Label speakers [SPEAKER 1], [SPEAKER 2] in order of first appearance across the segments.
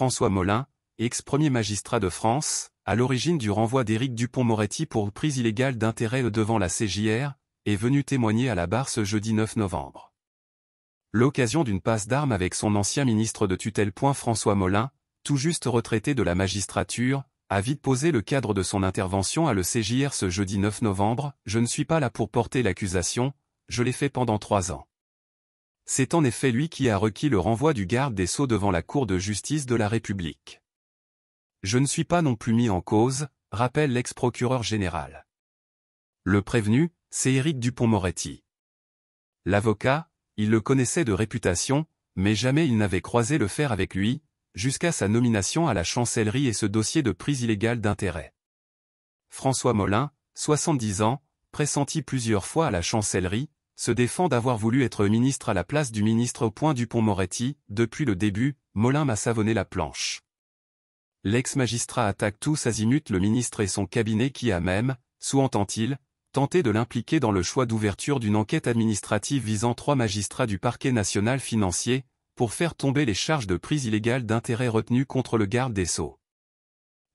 [SPEAKER 1] François Molin, ex-premier magistrat de France, à l'origine du renvoi d'Éric Dupont-Moretti pour prise illégale d'intérêt devant la CJR, est venu témoigner à la barre ce jeudi 9 novembre. L'occasion d'une passe d'armes avec son ancien ministre de tutelle. François Molin, tout juste retraité de la magistrature, a vite posé le cadre de son intervention à le CJR ce jeudi 9 novembre, « Je ne suis pas là pour porter l'accusation, je l'ai fait pendant trois ans. C'est en effet lui qui a requis le renvoi du garde des Sceaux devant la Cour de justice de la République. Je ne suis pas non plus mis en cause, rappelle l'ex-procureur général. Le prévenu, c'est Éric Dupont-Moretti. L'avocat, il le connaissait de réputation, mais jamais il n'avait croisé le fer avec lui, jusqu'à sa nomination à la chancellerie et ce dossier de prise illégale d'intérêt. François Molin, 70 ans, pressenti plusieurs fois à la chancellerie, se défend d'avoir voulu être ministre à la place du ministre au point pont moretti depuis le début, Molin m'a savonné la planche. L'ex-magistrat attaque tous azimuts le ministre et son cabinet qui a même, sous-entend-il, tenté de l'impliquer dans le choix d'ouverture d'une enquête administrative visant trois magistrats du parquet national financier, pour faire tomber les charges de prise illégale d'intérêts retenus contre le garde des Sceaux.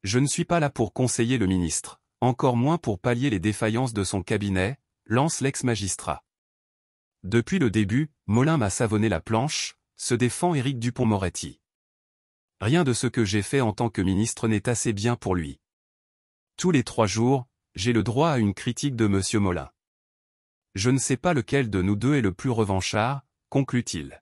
[SPEAKER 1] Je ne suis pas là pour conseiller le ministre, encore moins pour pallier les défaillances de son cabinet, lance l'ex-magistrat. Depuis le début, Molin m'a savonné la planche, se défend Éric Dupont-Moretti. Rien de ce que j'ai fait en tant que ministre n'est assez bien pour lui. Tous les trois jours, j'ai le droit à une critique de M. Molin. Je ne sais pas lequel de nous deux est le plus revanchard, conclut-il.